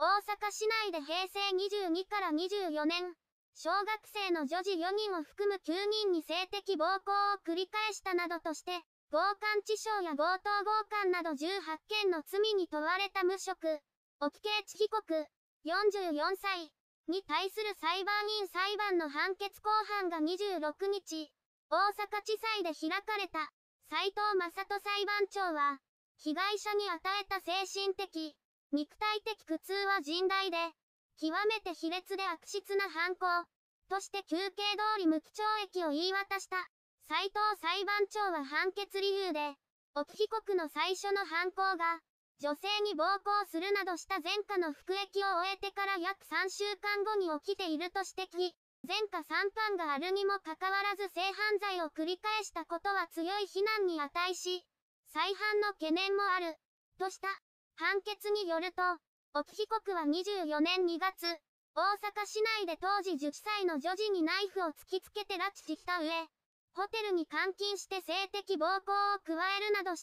大阪市内で平成22から24年、小学生の女児4人を含む9人に性的暴行を繰り返したなどとして、強姦致傷や強盗強姦など18件の罪に問われた無職、沖慶地被告、44歳、に対する裁判員裁判の判決公判が26日、大阪地裁で開かれた、斉藤正人裁判長は、被害者に与えた精神的、肉体的苦痛は甚大で、極めて卑劣で悪質な犯行、として休憩通り無期懲役を言い渡した。斎藤裁判長は判決理由で、奥被告の最初の犯行が、女性に暴行するなどした前科の服役を終えてから約3週間後に起きていると指摘。前科3犯があるにもかかわらず性犯罪を繰り返したことは強い非難に値し、再犯の懸念もある、とした。判決によると、沖被告は24年2月、大阪市内で当時10歳の女児にナイフを突きつけて拉致した上、ホテルに監禁して性的暴行を加えるなどし、